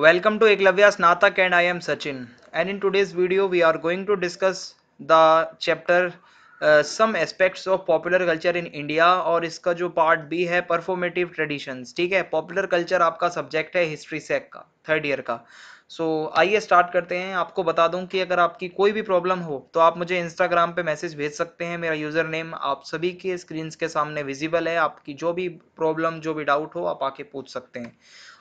Welcome to Eklavya Snatak and I am Sachin and in today's video we are going to discuss the chapter some aspects of popular culture in India और इसका जो part B है performative tradition ठीक है popular culture आपका subject है history सेक का थर्ड ईयर का सो आइए स्टार्ट करते हैं आपको बता दूं कि अगर आपकी कोई भी प्रॉब्लम हो तो आप मुझे इंस्टाग्राम पे मैसेज भेज सकते हैं मेरा यूज़र नेम आप सभी के स्क्रीन के सामने विजिबल है आपकी जो भी प्रॉब्लम जो भी डाउट हो आप आके पूछ सकते हैं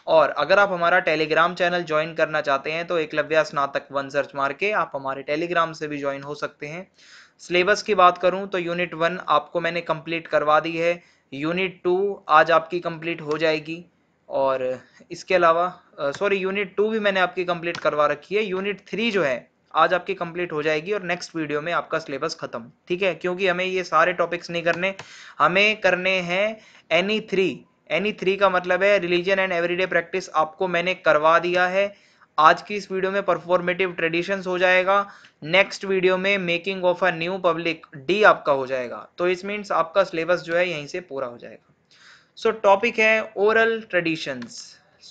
और अगर आप हमारा टेलीग्राम चैनल ज्वाइन करना चाहते हैं तो एकलव्या स्नातक वन सर्च मार के आप हमारे टेलीग्राम से भी ज्वाइन हो सकते हैं सिलेबस की बात करूं तो यूनिट वन आपको मैंने कंप्लीट करवा दी है यूनिट टू आज आपकी कंप्लीट हो जाएगी और इसके अलावा सॉरी यूनिट टू भी मैंने आपकी कंप्लीट करवा रखी है यूनिट थ्री जो है आज आपकी कंप्लीट हो जाएगी और नेक्स्ट वीडियो में आपका सिलेबस खत्म ठीक है क्योंकि हमें ये सारे टॉपिक्स नहीं करने हमें करने हैं एनी थ्री एनी थ्री का मतलब है रिलीजन एंड एवरीडे प्रैक्टिस आपको मैंने करवा दिया है आज की इस वीडियो में परफॉर्मेटिव ट्रेडिशंस हो जाएगा नेक्स्ट वीडियो में making of a new public D आपका हो जाएगा तो इस मीन्स आपका सिलेबस जो है यहीं से पूरा हो जाएगा सो so, टॉपिक है oral traditions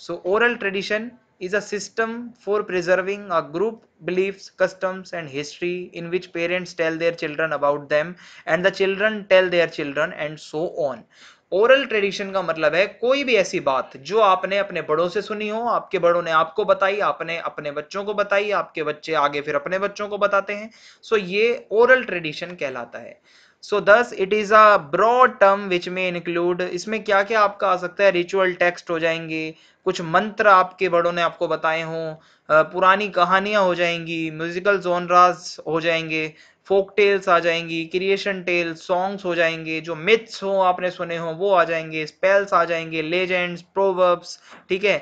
so oral tradition is a system for preserving a group belief customs and history in which parents tell their children about them and the children tell their children and so on oral tradition का मतलब है कोई भी ऐसी बात जो आपने अपने बड़ों से सुनी हो आपके बड़ों ने आपको बताई आपने अपने बच्चों को बताई आपके बच्चे आगे फिर अपने बच्चों को बताते हैं सो so, ये ओरल ट्रेडिशन कहलाता है so thus it is a broad term which में इंक्लूड इसमें क्या क्या आपका आ सकता है रिचुअल टेक्स्ट हो जाएंगे कुछ मंत्र आपके बड़ों ने आपको बताए हों पुरानी कहानियां हो जाएंगी म्यूजिकल जोनराज हो जाएंगे फोक टेल्स आ जाएंगी क्रिएशन टेल्स सॉन्ग्स हो जाएंगे जो मिथ्स हो आपने सुने हो वो आ जाएंगे स्पेल्स आ जाएंगे लेजेंड्स प्रोवर्ब्स ठीक है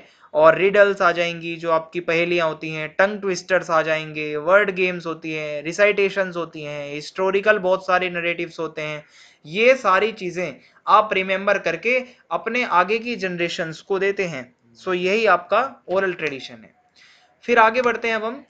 और रिडल्स आ जाएंगी जो आपकी पहेलियां होती हैं टंग ट्विस्टर्स आ जाएंगे वर्ड गेम्स होती हैं रिसाइटेशंस होती हैं हिस्टोरिकल बहुत सारे नरेटिव्स होते हैं ये सारी चीज़ें आप रिमेंबर करके अपने आगे की जनरेशन को देते हैं सो यही आपका ओरल ट्रेडिशन है फिर आगे बढ़ते हैं अब हम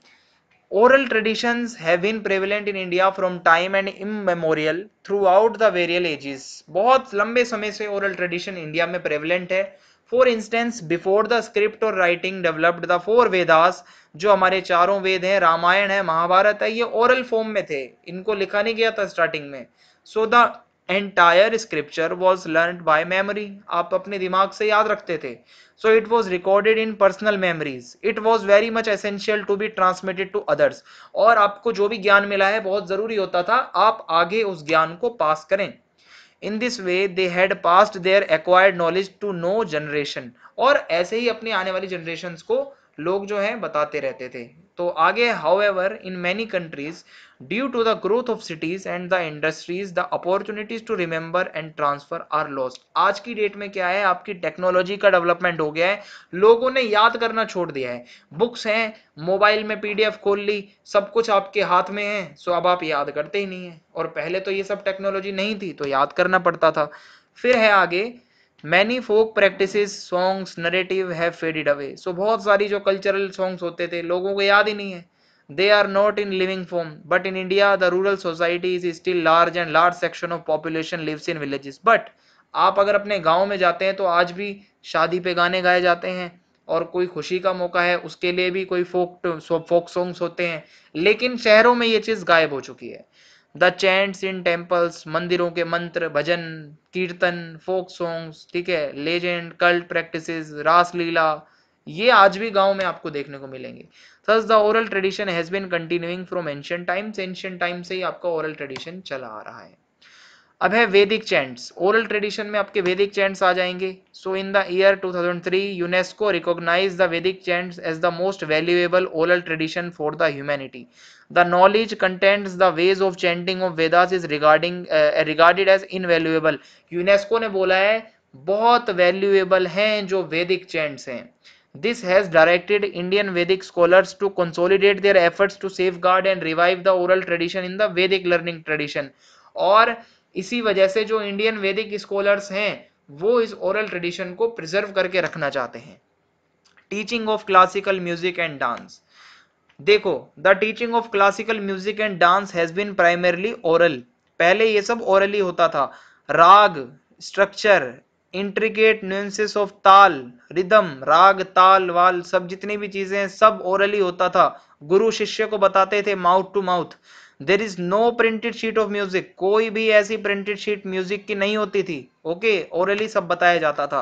Oral traditions have been prevalent in India from time and immemorial throughout the various ages. बहुत लंबे समय से oral tradition India में prevalent है for instance before the script और writing developed the four Vedas जो हमारे चारों वेद हैं रामायण है महाभारत है ये ओरल फॉर्म में थे इनको लिखा नहीं गया था स्टार्टिंग में so the entire scripture was learn by memory आप अपने दिमाग से याद रखते थे so it was recorded in personal memories it was very much essential to be transmitted to others और आपको जो भी ज्ञान मिला है बहुत जरूरी होता था आप आगे उस ज्ञान को पास करें in this way they had passed their acquired knowledge to no generation और ऐसे ही अपने आने वाली जनरेशन को लोग जो है बताते रहते थे तो आगे however in many countries due to the growth of cities and the industries the opportunities to remember and transfer are lost आज की डेट में क्या है आपकी टेक्नोलॉजी का डेवलपमेंट हो गया है लोगों ने याद करना छोड़ दिया है बुक्स हैं मोबाइल में पीडीएफ खोल ली सब कुछ आपके हाथ में है सो अब आप याद करते ही नहीं है और पहले तो ये सब टेक्नोलॉजी नहीं थी तो याद करना पड़ता था फिर है आगे many folk practice songs narrative have faded away so बहुत सारी जो कल्चरल सॉन्ग्स होते थे लोगों को याद ही नहीं है they are not in living form but in India the rural society is still large and large section of population lives in villages but आप अगर अपने गाँव में जाते हैं तो आज भी शादी पे गाने गाए जाते हैं और कोई खुशी का मौका है उसके लिए भी कोई फोक फोक सॉन्ग्स होते हैं लेकिन शहरों में ये चीज़ गायब हो चुकी है द चैंट्स इन टेम्पल्स मंदिरों के मंत्र भजन कीर्तन फोक सॉन्ग्स ठीक है लेजेंड कल्ट प्रैक्टिसेस रासलीला ये आज भी गांव में आपको देखने को मिलेंगे सज the oral tradition has been continuing from ancient times ancient time से ही आपका ओरल ट्रेडिशन चला आ रहा है अब है वैदिक चैंट्स ओरल ट्रेडिशन में आपके वैदिक चैंट्स आ जाएंगे so in the year 2003 thousand three UNESCO recognise the Vedic chants as the most valuable oral tradition for the humanity the knowledge contents the ways of chanting of Vedas is regarding regarded as invaluable UNESCO ने बोला है बहुत valuable हैं जो वैदिक chants हैं This has directed Indian Vedic scholars to consolidate their efforts to safeguard and revive the oral tradition in the Vedic learning tradition. और इसी वजह से जो इंडियन वैदिक स्कॉलर्स हैं वो इस ओरल ट्रेडिशन को प्रिजर्व करके रखना चाहते हैं teaching of classical music and dance देखो the teaching of classical music and dance has been primarily oral पहले ये सब ओरली होता था raga structure intricate nuances of tala rhythm raga tala वाल सब जितनी भी चीजें सब ओरली होता था गुरु शिष्य को बताते थे mouth to mouth there is no printed sheet of music कोई भी ऐसी प्रिंटेड शीट म्यूजिक की नहीं होती थी ओके okay? ओरली सब बताया जाता था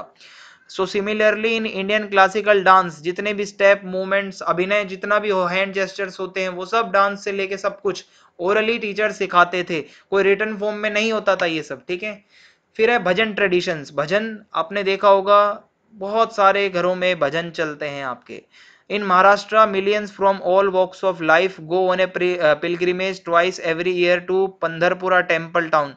so similarly in Indian classical dance जितने भी स्टेप मूवमेंट्स अभिनय जितना भी हैंड जेस्टर्स होते हैं वो सब डांस से लेके सब कुछ ओरली टीचर सिखाते थे कोई रिटर्न फॉर्म में नहीं होता था ये सब ठीक है फिर है भजन ट्रेडिशंस भजन आपने देखा होगा बहुत सारे घरों में भजन चलते हैं आपके in Maharashtra millions from all walks of life go on a pilgrimage twice every year to Pandharpur temple town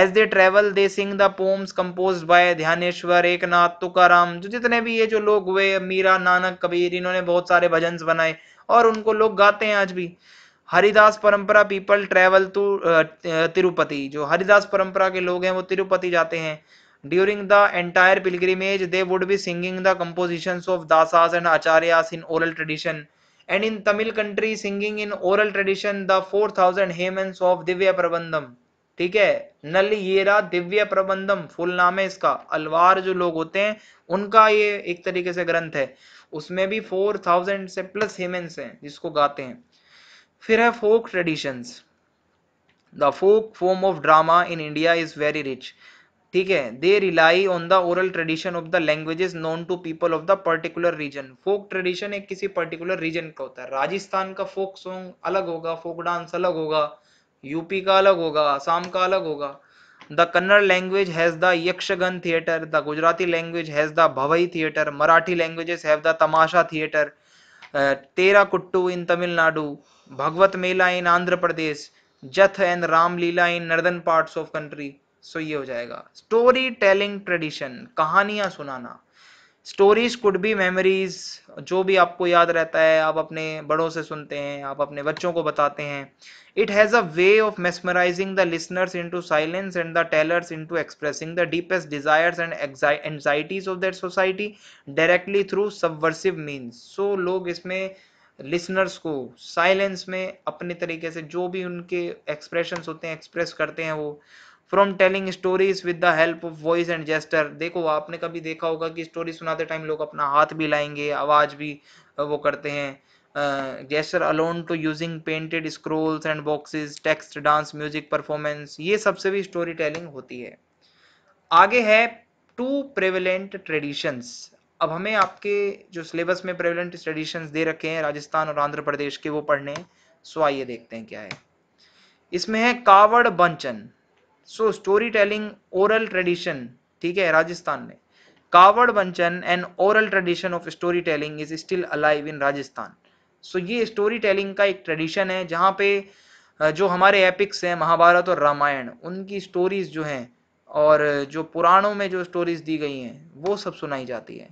as they travel they sing the poems composed by Dnyaneshwar Eknath Tukaram जो जितने भी ये जो लोग हुए मीरा नानक कबीर इन्होंने बहुत सारे भजन बनाए और उनको लोग गाते हैं आज भी हरिदास परंपरा पीपल ट्रेवल टू तिरुपति जो हरिदास परंपरा के लोग हैं वो तिरुपति जाते हैं during the entire pilgrimage they would be singing the composition of Dasas and Acharyas in oral tradition and in Tamil country singing in oral tradition the four thousand hymns of Divya Prabandham ठीक है नल येरा दिव्य प्रबंधम फुल नाम है इसका अलवार जो लोग होते हैं उनका ये एक तरीके से ग्रंथ है उसमें भी फोर थाउजेंड से प्लस हेमेंस है जिसको गाते हैं फिर है folk traditions the folk form of drama in India is very rich ठीक है they rely on the oral tradition of the languages known to people of the particular region folk tradition एक किसी पर्टिकुलर रीजन का होता है राजस्थान का folk song अलग होगा फोक डांस अलग होगा यूपी का अलग होगा आसाम का अलग होगा the Kannada language has the Yakshagana theatre the Gujarati language has the Bhavai theatre Marathi languages have the Tamasha theatre Therukoothu in Tamil Nadu Bhagavata Mela in Andhra Pradesh Jatha and Ramlila in northern parts of country so ये हो जाएगा स्टोरी टेलिंग ट्रेडिशन कहानियां सुनाना स्टोरीज कुड बी मेमोरीज जो भी आपको याद रहता है आप अपने बड़ों से सुनते हैं आप अपने बच्चों को बताते हैं it has a way of mesmerising the listeners into silence and the tellers into expressing the deepest desires and anxieties of their society directly through subversive means so लोग इसमें लिसनर्स को साइलेंस में अपने तरीके से जो भी उनके एक्सप्रेशंस होते हैं एक्सप्रेस करते हैं वो from telling stories with the help of voice and gesture देखो आपने कभी देखा होगा कि स्टोरी सुनाते टाइम लोग अपना हाथ भी लाएंगे आवाज़ भी वो करते हैं gesture alone to using painted scrolls and boxes text dance music performance ये सबसे भी स्टोरी टेलिंग होती है आगे है टू प्रेवलेंट ट्रेडिशंस अब हमें आपके जो सिलेबस में प्रेवलेंट ट्रेडिशंस दे रखे हैं राजस्थान और आंध्र प्रदेश के वो पढ़ने सो आइए देखते हैं क्या है इसमें है Kavad Banchan so story telling oral tradition ठीक है राजस्थान में Kavad Banchan and oral tradition of story telling is still alive in Rajasthan so ये स्टोरी टेलिंग का एक ट्रेडिशन है जहाँ पे जो हमारे एपिक्स हैं महाभारत और रामायण उनकी स्टोरीज जो हैं और जो पुराणों में जो स्टोरीज दी गई हैं वो सब सुनाई जाती है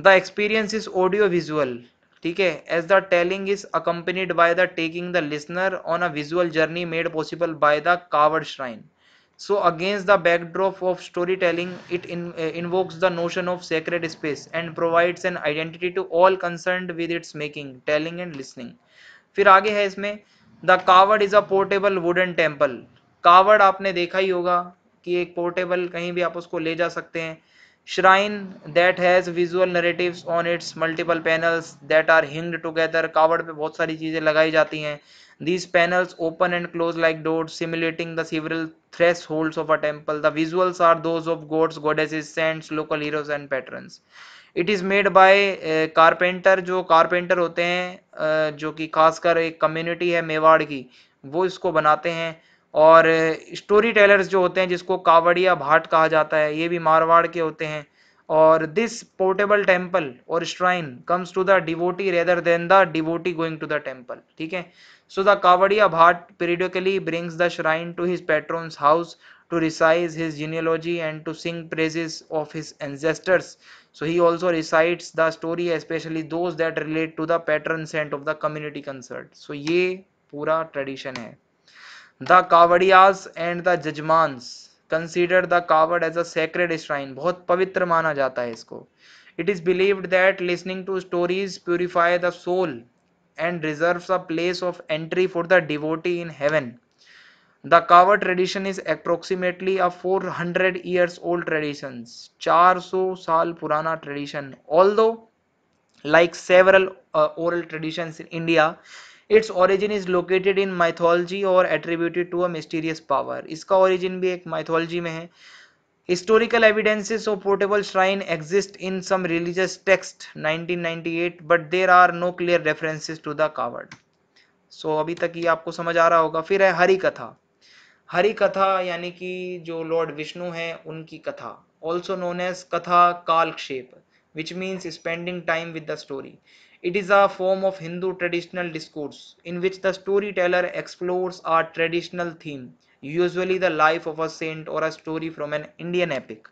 the experience is audio visual ठीक है as the telling is accompanied by the taking the listener on a visual journey made possible by the Kavad shrine so against the backdrop of storytelling it in, uh, invokes the notion of sacred space and provides an identity to all concerned with its making telling and listening फिर आगे है इसमें the Kavad is a portable wooden temple Kavad आपने देखा ही होगा कि एक portable कहीं भी आप उसको ले जा सकते हैं shrine that has visual narratives on its multiple panels that are hinged together Kavad पे बहुत सारी चीज़ें लगाई जाती हैं These panels open and close like doors, simulating the several thresholds of a temple. The visuals are those of gods, goddesses, saints, local heroes, and patrons. It is made by carpenter जो carpenter होते हैं जो कि खासकर एक community है मेवाड़ की वो इसको बनाते हैं और स्टोरी टेलर्स जो होते हैं जिसको कावड़िया भाट कहा जाता है ये भी मारवाड़ के होते हैं और दिस पोर्टेबल टेम्पल और shrine comes to the devotee rather than the devotee going to the temple ठीक है so the Kavadiya Bhat periodically brings the shrine to his patrons house to recite his genealogy and to sing praises of his ancestors so he also recites the story specially those that relate to the patron saint of the community concert so ये पूरा tradition है the कावड़ियाज and the jajmans consider the Kavad as a sacred shrine बहुत पवित्र माना जाता है इसको it is believed that listening to stories purify the soul and reserves a place of entry for the devotee in heaven the Kavad tradition is approximately four hundred years old tradition चार सौ साल पुराना tradition although like several oral tradition in India its origin is located in mythology और attributed to a mysterious power इसका origin भी एक mythology में है historical evidences of portable shrine exist in some religious text 1998 but there are no clear references to the Kavad so अभी तक ये आपको समझ आ रहा होगा फिर है हरि कथा हरि कथा यानी कि जो लॉर्ड विष्णु हैं उनकी कथा also known as katha Kalakshepa which means spending time with the story it is a form of Hindu traditional discourse in which the story teller explores our traditional theme usually the life of a saint or a story from an Indian epic.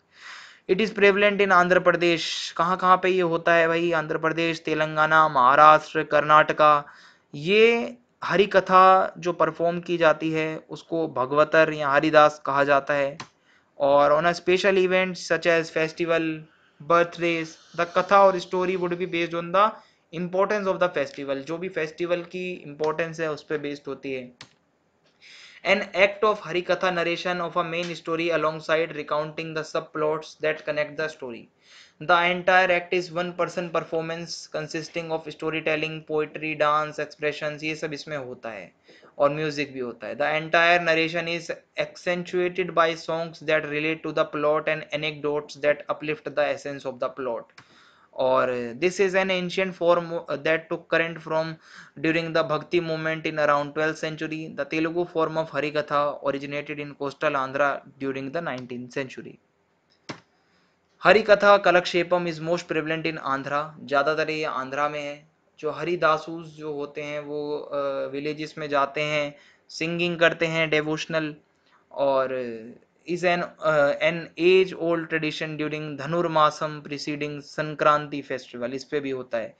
It is prevalent in Andhra Pradesh कहाँ कहाँ पे ये होता है भाई आंध्र प्रदेश तेलंगाना महाराष्ट्र कर्नाटका ये हरी कथा जो परफॉर्म की जाती है उसको भगवतर या हरिदास कहा जाता है और on a special event such as festival birthdays the katha और story would be based on the importance of the festival जो भी फेस्टिवल की इम्पोर्टेंस है उस पर बेस्ड होती है an act of act of harikatha narration of a main story alongside recounting the plot that connect the story the entire act is one person performance consisting of story telling poetry dance expression ये सब इसमें होता है और music भी होता है the entire narration is accentuated by songs that relate to the plot and anecdotes that uplift the essence of the plot और this is an ancient form that took current from during the Bhakti movement in around twelfth century the Telugu form of Harikatha originated in coastal Andhra during the nineteen century Harikatha Kalakshepam is most prevalent in Andhra ज़्यादातर ये आंध्रा में है जो हरिदासूस जो होते हैं वो विलेजेस में जाते हैं सिंगिंग करते हैं डेवोशनल और is an uh, an age old tradition during धनुर्मासम preceding Sankranti festival इस पे भी होता है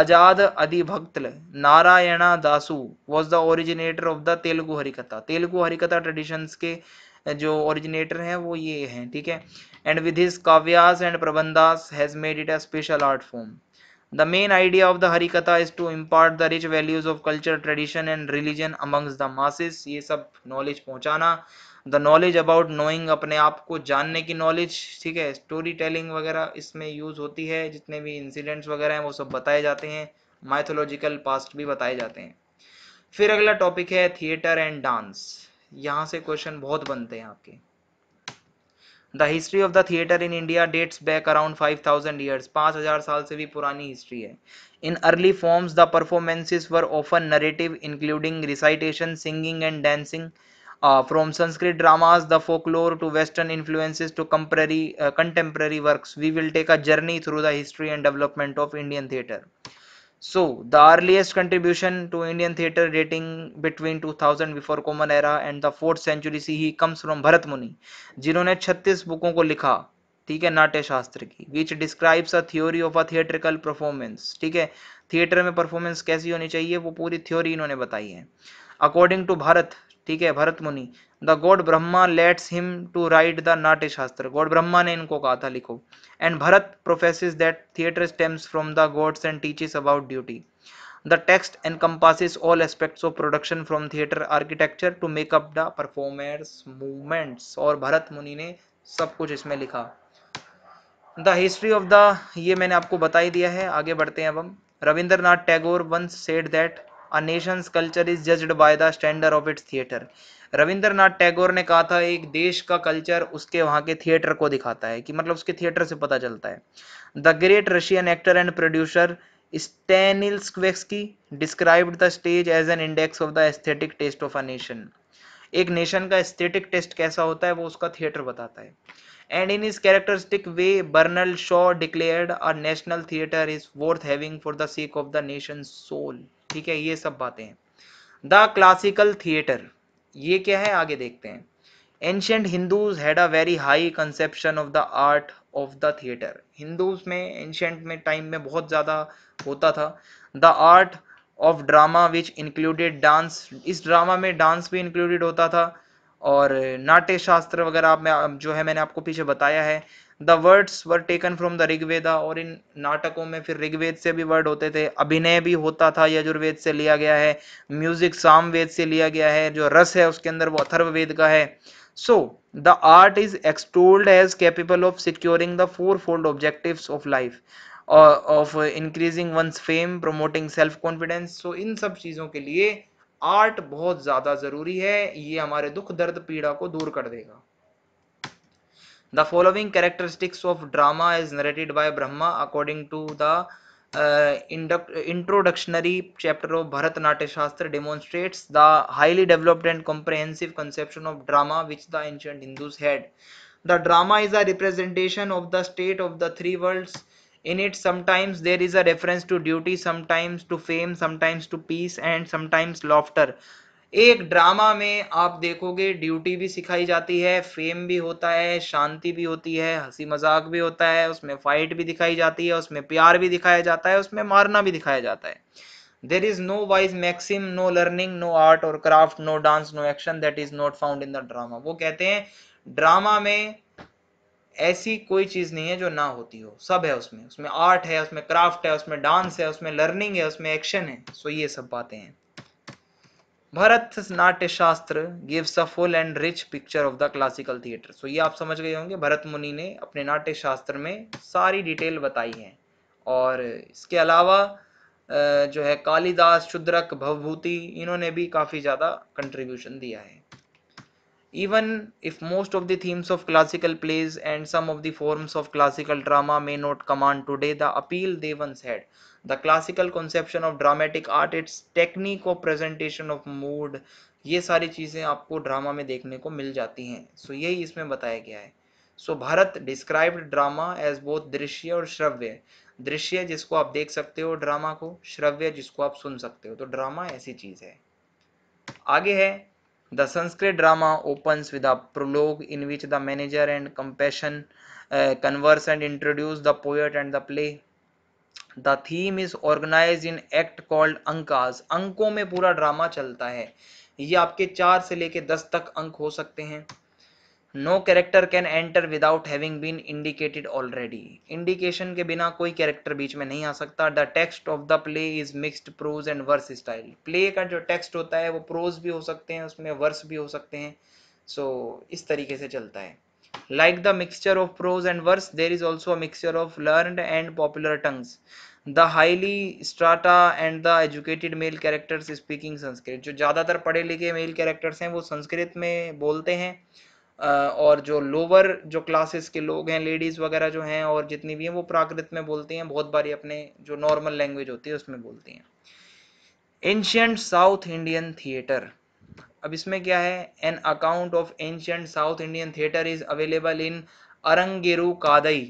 Ajjada Adibhatla Narayana Dasu was the originator of the Telugu Harikatha Telugu Harikatha traditions के uh, जो ओरिजिनेटर हैं वो ये हैं ठीक है and with his kavyas and prabandhas has made it a special art form the main idea of the Harikatha is to impart the rich values of culture tradition and religion amongst the masses ये सब knowledge पहुंचाना the knowledge about knowing अपने आप को जानने की knowledge ठीक है स्टोरी टेलिंग वगैरह इसमें यूज़ होती है जितने भी इंसिडेंट्स वगैरह हैं वो सब बताए जाते हैं माइथोलॉजिकल पास्ट भी बताए जाते हैं फिर अगला टॉपिक है थिएटर एंड डांस यहाँ से क्वेश्चन बहुत बनते हैं आपके the history of the theatre in India dates back around five thousand years पाँच हज़ार साल से भी पुरानी हिस्ट्री है in early forms the performances were often narrative including recitation singing and dancing from Sanskrit dramas the folklore to western influences to contemporary contemporary work we will take a journey through the history and development of Indian theatre so the earliest contribution to Indian theatre dating between two thousand before common era and the fourth century C he comes from Bharat Muni जिन्होंने छत्तीस बुकों को लिखा ठीक है नाट्य शास्त्र की which describes a theory of a theatrical performance ठीक है theatre में परफॉर्मेंस कैसी होनी चाहिए वो पूरी थ्योरी इन्होंने बताई है अकॉर्डिंग टू भारत ठीक है Bharat Muni the god Brahma lets him to write the Natya Shastra god Brahma ने इनको कहा था लिखो and Bharat professes that theatre stems from the gods and teaches about duty the text and compasses all aspects of production from theatre architecture to makeup the performers movements और भरत मुनि ने सब कुछ इसमें लिखा द हिस्ट्री ऑफ द ये मैंने आपको बता ही दिया है आगे बढ़ते हैं अब हम Rabindranath Tagore once said that a nation's culture is judged by the standard of its theatre Rabindranath Tagore ने कहा था एक देश का कल्चर उसके वहाँ के थिएटर को दिखाता है कि मतलब उसके थिएटर से पता चलता है the great Russian actor and producer स्क्वेक्सकी described the stage as an index of the aesthetic taste of a nation एक नेशन का एस्थेटिक टेस्ट कैसा होता है वो उसका थिएटर बताता है and in his characteristic way Bernard Shaw declared a national theatre is worth having for the sake of the nation soul ठीक है ये सब बातें हैं द क्लासिकल थिएटर ये क्या है आगे देखते हैं ancient Hindus had a very high conception of the art of the theatre Hindus में एंशियंट में टाइम में बहुत ज़्यादा होता था the art of drama which included dance इस ड्रामा में डांस भी इंक्लूडेड होता था और नाट्य शास्त्र वगैरह आप में जो है मैंने आपको पीछे बताया है the words were taken from the Rigveda और इन नाटकों में फिर ऋग्वेद से भी वर्ड होते थे अभिनय भी होता था यजुर्वेद से लिया गया है म्यूजिक सामवेद से लिया गया है जो रस है उसके अंदर वो अथर्ववेद का है so the art is extolled as capable of securing the fourfold objective of life of increasing one's fame promoting self confidence so इन सब चीज़ों के लिए आर्ट बहुत ज़्यादा ज़रूरी है ये हमारे दुख दर्द पीड़ा को दूर कर देगा The following characteristics of drama is narrated by Brahma according to the uh, introductory chapter of Bharatnatyashastra Shastra demonstrates the highly developed and comprehensive conception of drama which the ancient Hindus had. The drama is a representation of the state of the three worlds. In it, sometimes there is a reference to duty, sometimes to fame, sometimes to peace, and sometimes laughter. एक drama में आप देखोगे duty भी सिखाई जाती है fame भी होता है शांति भी होती है हंसी मजाक भी होता है उसमें फाइट भी दिखाई जाती है उसमें प्यार भी दिखाया जाता है उसमें मारना भी दिखाया जाता है there is no wise maxim no learning no art or craft no dance no action that is not found in the drama वो कहते हैं ड्रामा में ऐसी कोई चीज नहीं है जो ना होती हो सब है उसमें उसमें आर्ट है उसमें क्राफ्ट है उसमें डांस है उसमें लर्निंग है उसमें एक्शन है सो ये सब बातें हैं Bharat Natya Shastra gives a full and rich picture of the classical theatre so ये आप समझ गए होंगे भरत मुनि ने अपने नाट्य शास्त्र में सारी डिटेल बताई है और इसके अलावा जो है कालिदास शुद्रक भवभूति इन्होंने भी काफ़ी ज़्यादा कंट्रीब्यूशन दिया है even if most of the themes of classical plays and some of the forms of classical drama may not command today the appeal they once had the classical conception of dramatic art its technique of presentation of mood ये सारी चीज़ें आपको drama में देखने को मिल जाती हैं so so, यही इसमें बताया गया है so so, Bharat described drama as both drishya और श्रव्य दृश्य जिसको आप देख सकते हो ड्रामा को श्रव्य जिसको आप सुन सकते हो तो ड्रामा ऐसी चीज़ है आगे है the Sanskrit drama open with a prologue in which the manager and compassion uh, converse and introduce the poet and the theme is organise in act called ankas अंकों में पूरा ड्रामा चलता है ये आपके चार से लेके दस तक अंक हो सकते हैं no character can enter without having been indicated already indication के बिना कोई कैरेक्टर बीच में नहीं आ सकता the text of the play is mixed prose and verse style play का जो टेक्स्ट होता है वो प्रोज भी हो सकते हैं उसमें वर्स भी हो सकते हैं सो so, इस तरीके से चलता है like the mixture of prose and verse there is also a mixture of learned and popular tongues the highly strata and the educated male characters speaking sanskrit jo Sanskrit tar padhe likhe male characters hain wo sanskrit mein bolte hain Uh, और जो lower जो classes के लोग हैं ladies वगैरह जो हैं और जितनी भी हैं वो प्राकृत में बोलती हैं बहुत बारी अपने जो नॉर्मल लैंग्वेज होती है उसमें बोलती हैं एंशियंट साउथ इंडियन थिएटर अब इसमें क्या है an account of ancient south Indian theatre is available in Arangetru Kathai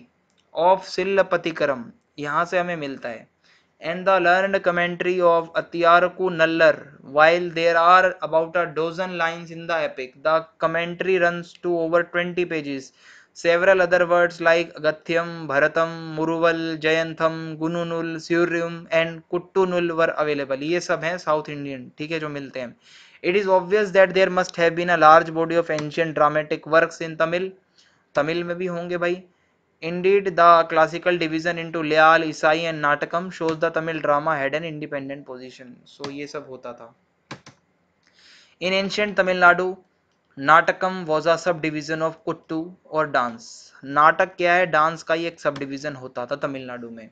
of Silappatikaram यहाँ से हमें मिलता है and the learned commentary of Adiyarkku Nallar while there are about a dozen lines in the epic the commentary runs to over twenty pages several other words like Gatyam, Bharatam, Muruval, Jayantham, Gununul, Surium and Kuttunul were available. ये सब हैं south Indian ठीक है जो मिलते हैं It is obvious that there must have been a large body of ancient dramatic works in Tamil. Tamil में भी होंगे भाई Indeed, the classical division into Leal, Isai and Natakam shows the Tamil drama had an independent position. So ये सब होता था In ancient Tamil Nadu, Natakam was a subdivision of Kuttu or dance. नाटक क्या है डांस का ही एक sub division होता था तमिलनाडु में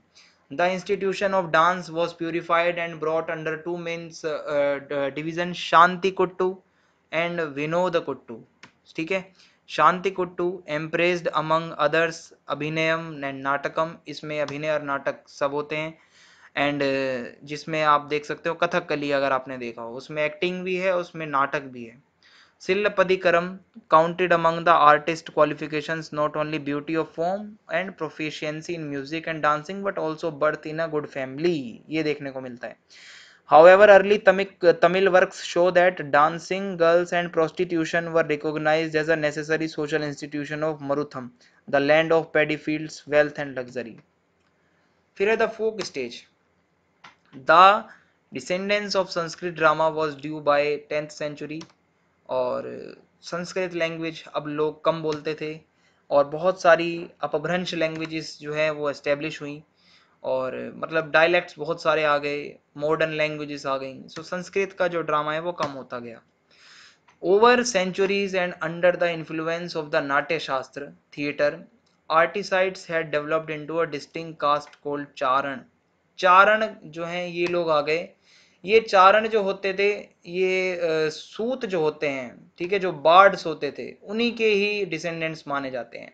the institution of dance was purified and brought under two main division Shanti Kuttu and Vinod Kuttu ठीक है Shanti Kuttu embraced among others abhinayam and natakam इसमें अभिनय और नाटक सब होते हैं एंड uh, जिसमें आप देख सकते हो कथक कली अगर आपने देखा हो उसमें एक्टिंग भी है उसमें नाटक भी है Sillapadigaram counted among the artist qualifications not only beauty of form and proficiency in music and dancing but also birth in a good family. ये देखने को मिलता है However, early Tamil works show that dancing, girls, and prostitution were recognized as a necessary social institution of Marutham, the land of paddy fields, wealth, and luxury. फिर है the folk stage the decadence of Sanskrit drama was due by tenth century और Sanskrit language अब लोग कम बोलते थे और बहुत सारी अपभ्रंश लैंग्वेजेस जो है वो इस्टेब्लिश हुई और मतलब डायलैक्ट्स बहुत सारे आ गए मॉडर्न लैंग्वेजेस आ गई सो संस्कृत का जो ड्रामा है वो कम होता गया over centuries and under the influence of the Natya Shastra theatre artistes had developed into a distinct caste called Charan Charan जो हैं ये लोग आ गए ये चारण जो होते थे ये सूत जो होते हैं ठीक है जो बार्ड्स होते थे उन्हीं के ही डिसेंडेंट्स माने जाते हैं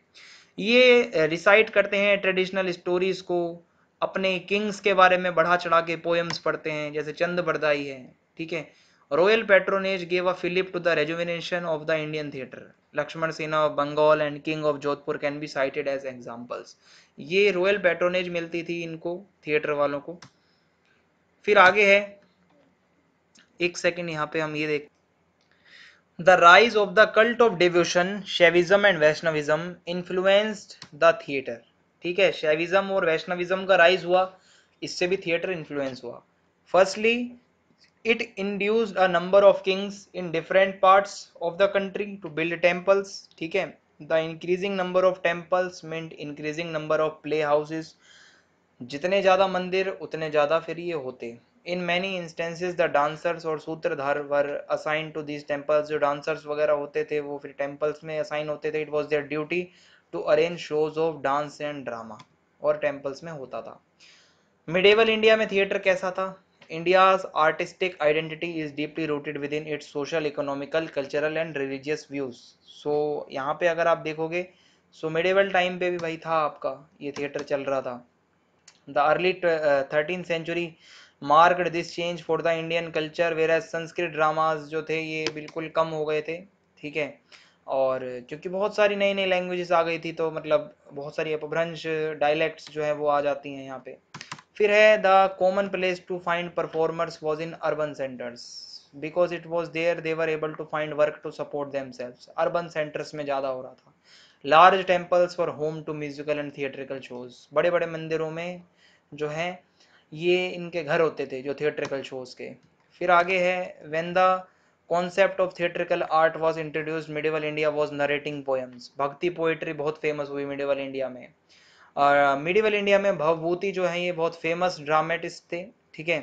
ये रिसाइट करते हैं ट्रेडिशनल स्टोरीज को अपने किंग्स के बारे में बढ़ा चढ़ा के पोएम्स पढ़ते हैं जैसे चंद बरदाई है ठीक है royal patronage gave a fillip to the rejuvenation of the Indian theatre Lakshman Sena of Bengal and king of Jodhpur can be cited as examples ये रॉयल पेट्रोनेज मिलती थी इनको थिएटर वालों को फिर आगे है एक सेकेंड यहाँ पे हम ये देख the rise of the cult of devotion Shaivism and Vaishnavism influenced the theatre ठीक है शेविज्म और वैष्णविज्म का राइज हुआ इससे भी थिएटर इन्फ्लुएंस हुआ firstly it induced a number of kings in different parts of the country to build temples ठीक है the increasing number of temples meant increasing number of play houses जितने ज़्यादा मंदिर उतने ज़्यादा फिर ये होते in many instances the dancers और sutradhar were assign to these temples जो डांसर्स वगैरह होते थे वो फिर टेम्पल्स में असाइन होते थे it was their duty to arrange shows of dance and drama और टेम्पल्स में होता था मिडेवल इंडिया में थिएटर कैसा था artistic identity is deeply rooted within its social economical cultural and religious views so यहाँ पे अगर आप देखोगे सो मिडेवल टाइम पे भी वही था आपका ये थिएटर चल रहा था the early thirteen century marked this change for the Indian culture as Sanskrit dramas जो थे ये बिल्कुल कम हो गए थे ठीक है और क्योंकि बहुत सारी नई नई लैंग्वेजेस आ गई थी तो मतलब बहुत सारी अपभ्रंश डायलैक्ट्स जो है वो आ जाती हैं यहाँ पे फिर है the common place to find performers was in urban centres because it was there they were able to find work to support them urban centres में ज़्यादा हो रहा था large temples for home to musical and theatrical shows बड़े बड़े मंदिरों में जो है ये इनके घर होते थे जो थिएट्रिकल शोज़ के फिर आगे है when the concept of theatrical art was introduced medieval India was narrating poems bhakti poetry बहुत फेमस हुई मिडिवल इंडिया में और मिडिवल uh, इंडिया में भवभूति जो है ये बहुत फेमस ड्रामेटिस्ट थे ठीक है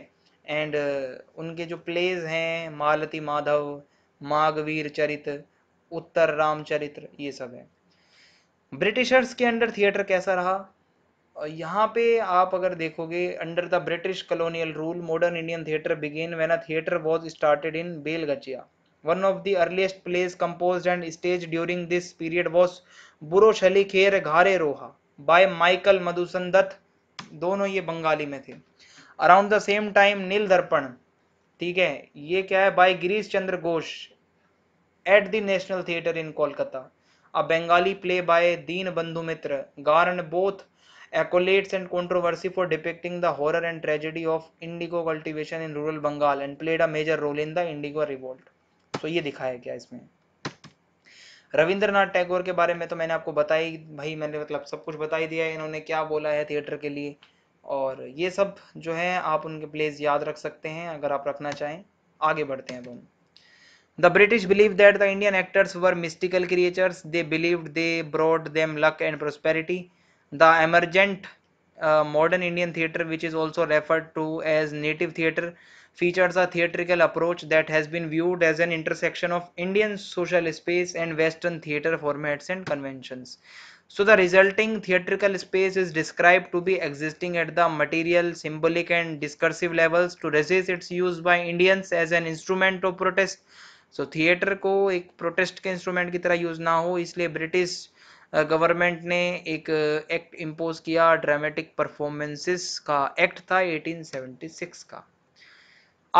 एंड uh, उनके जो प्लेज हैं मालती माधव माघवीर चरित्र उत्तर रामचरित्र ये सब है ब्रिटिशर्स के अंडर थिएटर कैसा रहा यहाँ पे आप अगर देखोगे under the British colonial rule modern Indian theatre began when a theatre was started in Belgachia one of the earliest plays composed and staged during this period was Buro Shaliker Ghare Ro by Michael Madhusudan Dutt दोनों ये बंगाली में थे around the same time Nil Darpan ठीक है ये क्या है by Girish Chandra Ghosh at the national theatre in Kolkata a Bengali play by Dinabandhu Mitra garnered both accolades and controversy for depicting the horror and tragedy of indigo cultivation in rural Bengal and played a major role in the indigo revolt. तो ये दिखाया गया इसमें रविंद्रनाथ टैगोर के बारे में तो मैंने आपको बताई भाई मैंने मतलब सब कुछ बता ही दिया है इन्होंने क्या बोला है थिएटर के लिए और ये सब जो है आप उनके प्लेस याद रख सकते हैं अगर आप रखना चाहें आगे बढ़ते हैं दोनों The British believed that the Indian actors were mystical creatures. They believed they brought them luck and prosperity. the emergent uh, modern Indian theatre, which is also referred to as native theatre, features a theatrical approach that has been viewed as an intersection of Indian social space and Western theatre formats and conventions. So, the resulting theatrical space is described to be existing at the material, symbolic, and discursive levels to resist its use by Indians as an instrument of protest. So, theatre को एक protest के instrument की तरह use ना हो इसलिए British government ने एक एक्ट इम्पोज किया ड्रामेटिक परफॉर्मेंसेस का एक्ट था 1876 का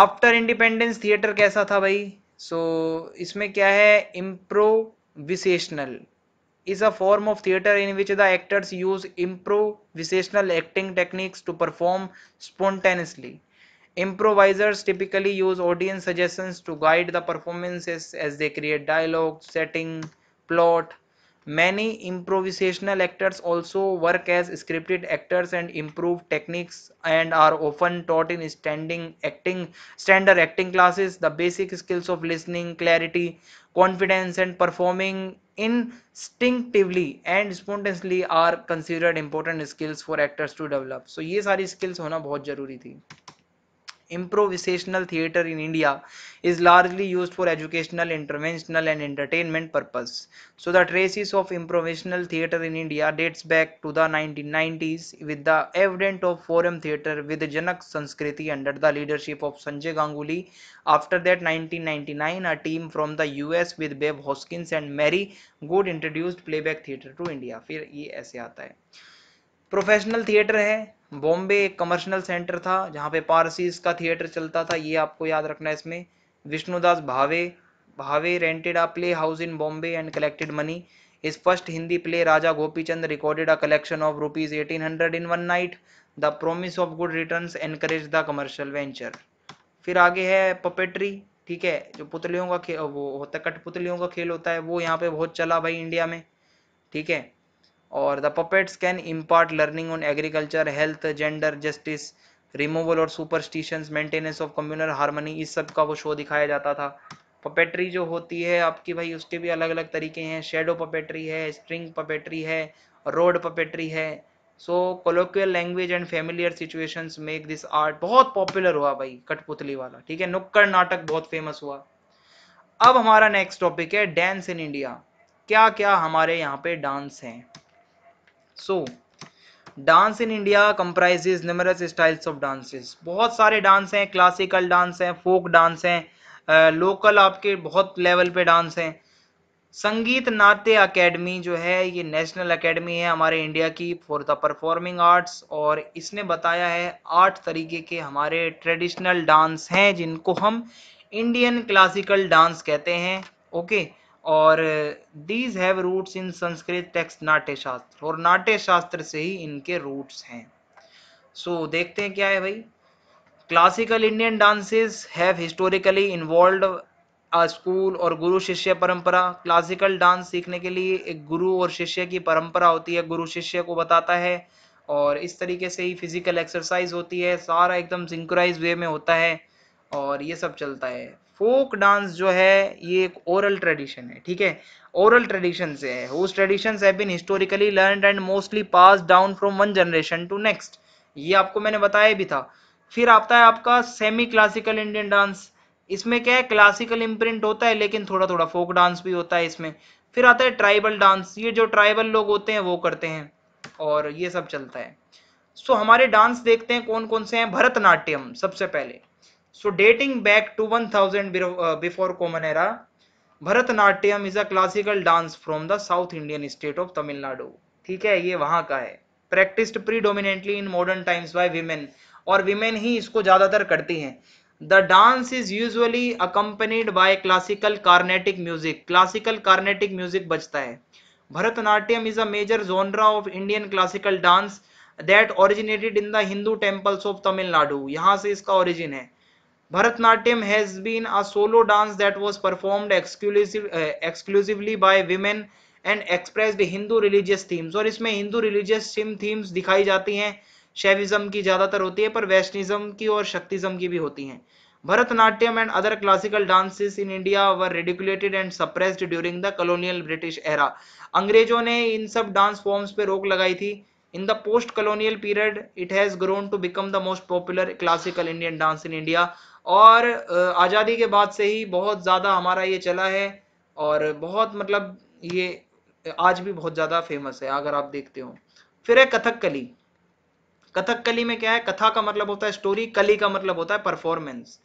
आफ्टर इंडिपेंडेंस थिएटर कैसा था भाई सो so, इसमें क्या है improvisational is a form of theatre in which the actors use improvisational acting techniques to perform spontaneously improvisers typically use audience suggestions to guide the performances as they create dialogue setting plot Many improvisational actors also work as scripted actors and improve techniques and are often taught in standing acting standard acting classes. The basic skills of listening, clarity, confidence, and performing instinctively and spontaneously are considered important skills for actors to develop. So ये सारी skills होना बहुत ज़रूरी थी improvisational theater in India is largely used for educational, interventional and entertainment purpose. So the traces of improvisational theater in India dates back to the 1990s with the advent of forum theater with Janak Sanskriti under the leadership of Sanjay Ganguly. After that 1999 a team from the US with Bev Hoskins and Mary Good introduced playback theater to India. फिर ये ऐसे आता है professional theatre है बॉम्बे एक कमर्शनल centre था जहाँ पे पारसीज का थिएटर चलता था ये आपको याद रखना है इसमें Vishnudas Bhave Bhave rented a play house in Bombay and collected money his first Hindi play Raja Gopichand recorded a collection of rupees eighteen hundred in one night the promise of good return encourage the commercial venture फिर आगे है पपेट्री ठीक है जो पुतलियों का खेल वो होता है कठपुतलियों का खेल होता है वो यहाँ पे बहुत चला भाई इंडिया में ठीक है और the puppets can impart learning on agriculture health gender justice removal और superstitions maintenance of communal harmony इस सब का वो शो दिखाया जाता था पपेट्री जो होती है आपकी भाई उसके भी अलग अलग तरीके हैं शेडो पपेट्री है स्ट्रिंग पपेट्री है रोड पपेट्री है so colloquial language and familiar situations make this art बहुत पॉपुलर हुआ भाई कठपुतली वाला ठीक है नुक्कड़ नाटक बहुत फेमस हुआ अब हमारा नेक्स्ट टॉपिक है डांस इन इंडिया क्या क्या हमारे यहाँ पे डांस हैं so dance in India comprises numerous styles of dances बहुत सारे डांस हैं क्लासिकल डांस हैं फोक डांस हैं लोकल आपके बहुत लेवल पे डांस हैं संगीत नाट्य अकेडमी जो है ये नेशनल अकेडमी है हमारे इंडिया की फॉर द परफॉर्मिंग आर्ट्स और इसने बताया है आठ तरीके के हमारे ट्रेडिशनल डांस हैं जिनको हम इंडियन क्लासिकल डांस कहते हैं ओके और these have roots in Sanskrit text Natya Shastra और नाट्य शास्त्र से ही इनके रूट्स हैं सो so, देखते हैं क्या है भाई classical Indian dances have historically involve a school और गुरु शिष्य परंपरा क्लासिकल डांस सीखने के लिए एक गुरु और शिष्य की परंपरा होती है गुरु शिष्य को बताता है और इस तरीके से ही फिजिकल एक्सरसाइज होती है सारा एकदम सिंक्राइज वे में होता है और ये सब चलता है फोक डांस जो है ये एक ओरल ट्रेडिशन है ठीक है ओरल ट्रेडिशन से है उस tradition have been historically learn and mostly pass down from one generation to next ये आपको मैंने बताया भी था फिर आता है आपका सेमी क्लासिकल इंडियन डांस इसमें क्या है क्लासिकल इम्प्रिंट होता है लेकिन थोड़ा थोड़ा फोक डांस भी होता है इसमें फिर आता है ट्राइबल डांस ये जो ट्राइबल लोग होते हैं वो करते हैं और ये सब चलता है सो so, हमारे डांस देखते हैं कौन कौन से हैं भरतनाट्यम सबसे पहले So dating back to 1000 uh, before Common Era, Bharatanatyam is a classical dance from the South Indian state of Tamil ठीक है ये वहां का है practised predominantly in modern times by women और विमेन ही इसको ज़्यादातर करती हैं the dance is usually accompanied by classical Carnatic music classical Carnatic music बजता है Bharatanatyam is a major genre of Indian classical dance that originated in the Hindu temples of Tamil Nadu यहाँ से इसका ओरिजिन है Bharatnatyam has been a solo dance that was performed exclusive, uh, exclusively by women and expressed Hindu religious themes. और इसमें Hindu theme themes दिखाई जाती हैं शैविज्म की ज़्यादातर होती है पर वैष्णिज्म की और शक्तिज्म की भी होती हैं Bharatanatyam and other classical dances in India were ridiculed and suppressed during the colonial British era अंग्रेजों ने इन सब डांस फॉर्म्स पे रोक लगाई थी in the post colonial period it has grown to become the most popular classical Indian dance in India और आज़ादी के बाद से ही बहुत ज़्यादा हमारा ये चला है और बहुत मतलब ये आज भी बहुत ज़्यादा फेमस है अगर आप देखते हो फिर है कथकली कथकली में क्या है कथा का मतलब होता है स्टोरी कली का मतलब होता है performance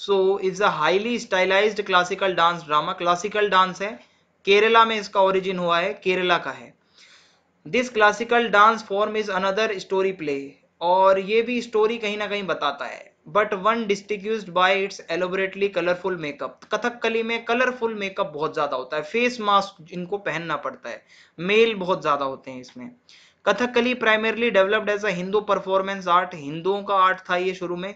so is a highly stylize classical dance drama classical dance है केरला में इसका ओरिजिन हुआ है केरला का है this classical dance form is another story play और ये भी स्टोरी कहीं ना कहीं बताता है but one distinguishes by its elaborately colourful makeup Kathakali में कलरफुल मेकअप बहुत ज्यादा होता है फेस मास्क इनको पहनना पड़ता है मेल बहुत ज्यादा होते हैं इसमें Kathakali primarily developed as a Hindu performance art हिंदुओं का आर्ट था ये शुरू में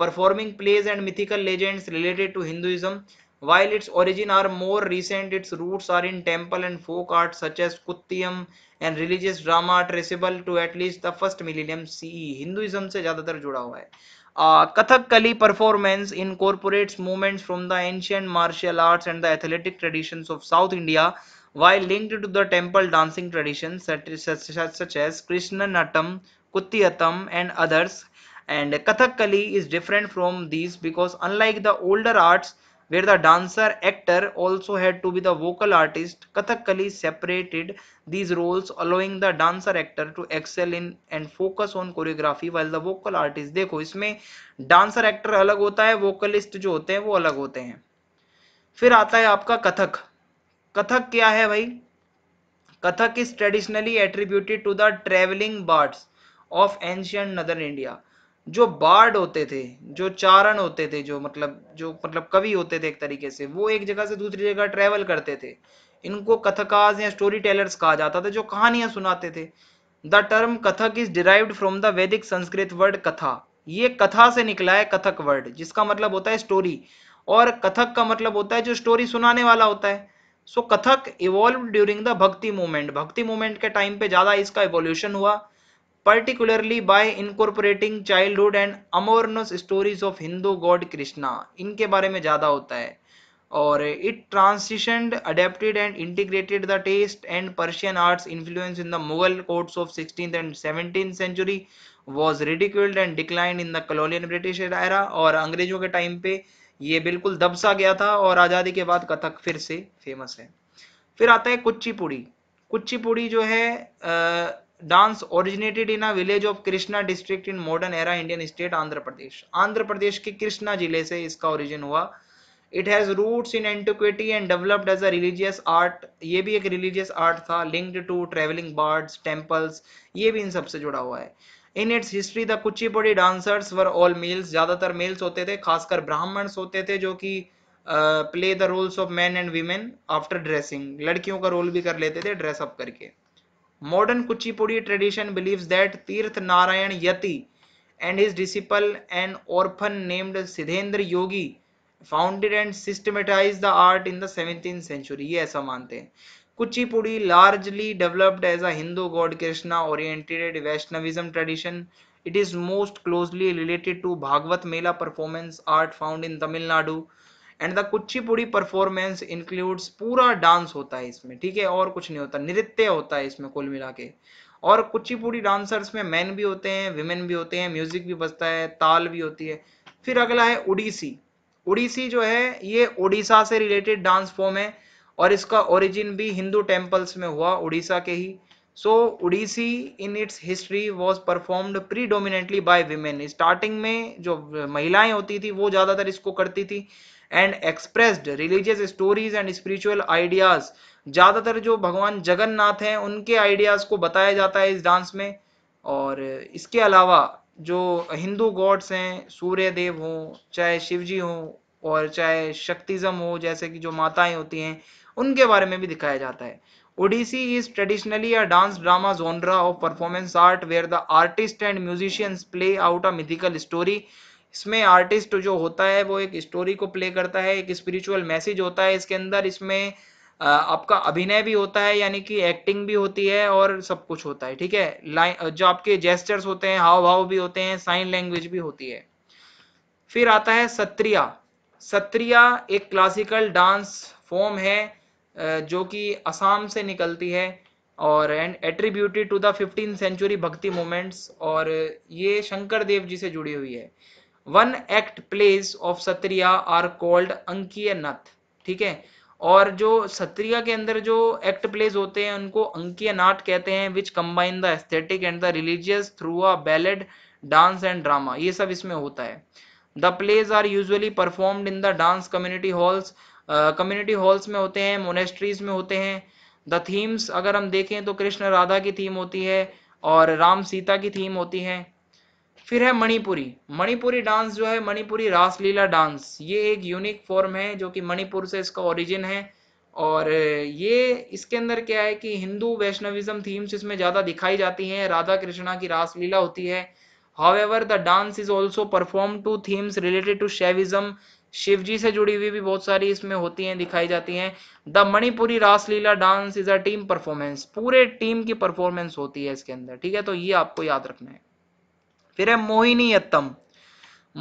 performing plays and mythical legends related to Hinduism while its origin are more recent its roots are in temple and folk art such as kuttiyam and religious drama traceable to at least the first millennium C ce से ज्यादातर जुड़ा हुआ है Kathakali performance incorporates movements from the ancient martial arts and the athletic traditions of South India while linked to the temple dancing traditions such, such as Krishna Natam, Kuttiyatam and others and Kathakali is different from these because unlike the older arts where the dancer actor also had to be the vocal artist kathakali separated these roles allowing the dancer actor to excel in and focus on choreography while the vocal artist देखो इसमें dancer actor अलग होता है vocalist जो होते हैं वो अलग होते हैं फिर आता है आपका कथक कथक क्या है भाई Kathak is traditionally attributed to the travelling bards of ancient northern India जो बार्ड होते थे जो चारण होते थे जो मतलब जो मतलब कवि होते थे एक तरीके से वो एक जगह से दूसरी जगह ट्रेवल करते थे इनको कथकाज या स्टोरी टेलर्स कहा जाता था जो कहानियां सुनाते थे the term Kathak is derive from the Vedic Sanskrit word कथा ये कथा से निकला है कथक वर्ड जिसका मतलब होता है स्टोरी और कथक का मतलब होता है जो स्टोरी सुनाने वाला होता है so so, Kathak evolve during the Bhakti movement Bhakti movement के टाइम पे ज़्यादा इसका इवोल्यूशन हुआ particularly by incorporating childhood and amorous stories of Hindu god Krishna इनके बारे में ज़्यादा होता है और it transition adapted and integrated the taste and Persian arts influence in the Mughal courts of sixteen and seventeen century was ridiculed and decline in the colonial British era और अंग्रेजों के टाइम पे ये बिल्कुल दबसा गया था और आज़ादी के बाद कथक फिर से फेमस है फिर आता है कुचिपुड़ी कुचिपुड़ी जो है dance originated in a village of krishna district in modern era indian state andhra pradesh andhra pradesh के krishna जिले से इसका origin हुआ it has roots in antiquity and developed as a religious art ये भी एक रिलीजियस आर्ट था linked to travelling bards temples ये भी इन सब से जुड़ा हुआ है in its history the Kuchipudi dancers were all males ज़्यादातर मेल्स होते थे खासकर ब्राह्मण्स होते थे जो कि play the roles of man and women after dressing लड़कियों का रोल भी कर लेते थे ड्रेसअप करके modern Kuchipudi tradition believe that Tirtha Narayana Yati and his disciple and orphan named Siddhendra Yogi founded and systematize the art in the century ये ऐसा मानते हैं Kuchipudi largely developed as a god Krishna oriented Vaishnavism tradition it is most closely related to Bhagavata Mela performance art found in Tamil Nadu and the Kuchipudi performance includes पूरा dance होता है इसमें ठीक है और कुछ नहीं होता नृत्य होता है इसमें कुल मिला के और कुचिपुड़ी डांसर्स में मैन भी होते हैं विमेन भी होते हैं म्यूजिक भी बजता है ताल भी होती है फिर अगला है उड़ीसी उड़ीसी जो है ये उड़ीसा से रिलेटेड डांस फॉर्म है और इसका ओरिजिन भी हिंदू टेम्पल्स में हुआ उड़ीसा के ही so Odissi in its history was performed pre by women starting में जो महिलाएं होती थी वो ज़्यादातर इसको करती थी and expressed religious stories and spiritual ideas ज़्यादातर जो भगवान जगन्नाथ हैं उनके आइडियाज़ को बताया जाता है इस डांस में और इसके अलावा जो हिंदू गॉड्स हैं सूर्य देव हो चाहे शिव जी हों और चाहे शक्तिज्म हो जैसे कि जो माताएं होती हैं उनके बारे में भी दिखाया जाता है Odissi is traditionally a dance drama genre of performance art where the artist and musicians play out a mythical story इसमें आर्टिस्ट जो होता है वो एक स्टोरी को प्ले करता है एक स्पिरिचुअल मैसेज होता है इसके अंदर इसमें आपका अभिनय भी होता है यानी कि एक्टिंग भी होती है और सब कुछ होता है ठीक है लाइन जो आपके जेस्टर्स होते हैं हाव भाव भी होते हैं साइन लैंग्वेज भी होती है फिर आता है सत्रिया सत्रिया एक क्लासिकल डांस फॉर्म है जो कि असम से निकलती है और and attributed to the fifteen century Bhakti moments और ये शंकर देव जी से जुड़ी हुई है one act plays of Sattriya are called Ankiya Naat ठीक है और जो सत्रिया के अंदर जो एक्ट प्लेज होते हैं उनको अंकीय नाट कहते हैं which combine the aesthetic and the religious through a ballad dance and drama ये सब इसमें होता है the plays are usually performed in the dance community halls community halls में होते हैं मोनेस्ट्रीज में होते हैं द थीम्स अगर हम देखें तो कृष्ण राधा की थीम होती है और राम सीता की थीम होती है फिर है मणिपुरी मणिपुरी डांस जो है मणिपुरी रासलीला डांस ये एक यूनिक फॉर्म है जो कि मणिपुर से इसका ओरिजिन है और ये इसके अंदर क्या है कि हिंदू वैष्णविज्म थीम्स इसमें ज़्यादा दिखाई जाती हैं राधा कृष्णा की रासलीला होती है ever the dance is also perform to themes related to Shaivism Shivji से जुड़ी हुई भी बहुत सारी इसमें होती हैं दिखाई जाती हैं the Manipuri Raslila dance is a team performance पूरे टीम की परफॉर्मेंस होती है इसके अंदर ठीक है तो ये आपको याद रखना है फिर है Mohiniyattam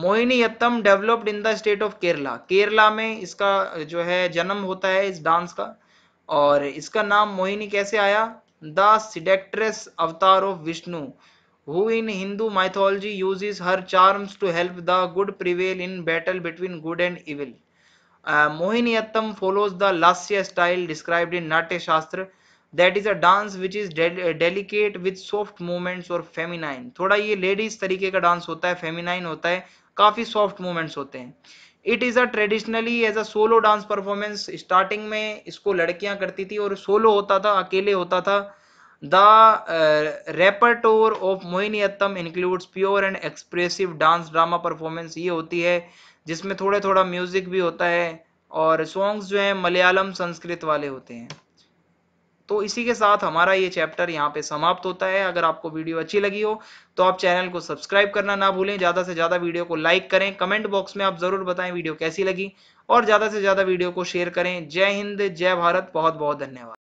Mohiniyattam developed in the state of Kerala Kerala में इसका जो है जन्म होता है इस डांस का और इसका नाम मोहिनी कैसे आया the seductress avatar of Vishnu who in Hindu mythology use is her charms to help the good prevail in battle between good and evil Mohiniyattam follows the Lasya style described in Natya Shastra that is a dance which is delicate with soft movements और feminine थोड़ा ये ladies तरीके का dance होता है feminine होता है काफी सॉफ्ट मूवमेंट्स होते हैं it is a traditionally as a solo dance performance स्टार्टिंग में इसको लड़कियां करती थी और सोलो होता था अकेले होता था the tore of Mohiniyattam includes pure and expressive dance drama performance ये होती है जिसमें थोड़े थोड़ा म्यूजिक भी होता है और सॉन्ग्स जो हैं मलयालम संस्कृत वाले होते हैं तो इसी के साथ हमारा ये चैप्टर यहाँ पे समाप्त होता है अगर आपको वीडियो अच्छी लगी हो तो आप चैनल को सब्सक्राइब करना ना भूलें ज़्यादा से ज़्यादा वीडियो को लाइक करें कमेंट बॉक्स में आप ज़रूर बताएं वीडियो कैसी लगी और ज़्यादा से ज़्यादा वीडियो को शेयर करें जय हिंद जय भारत बहुत बहुत धन्यवाद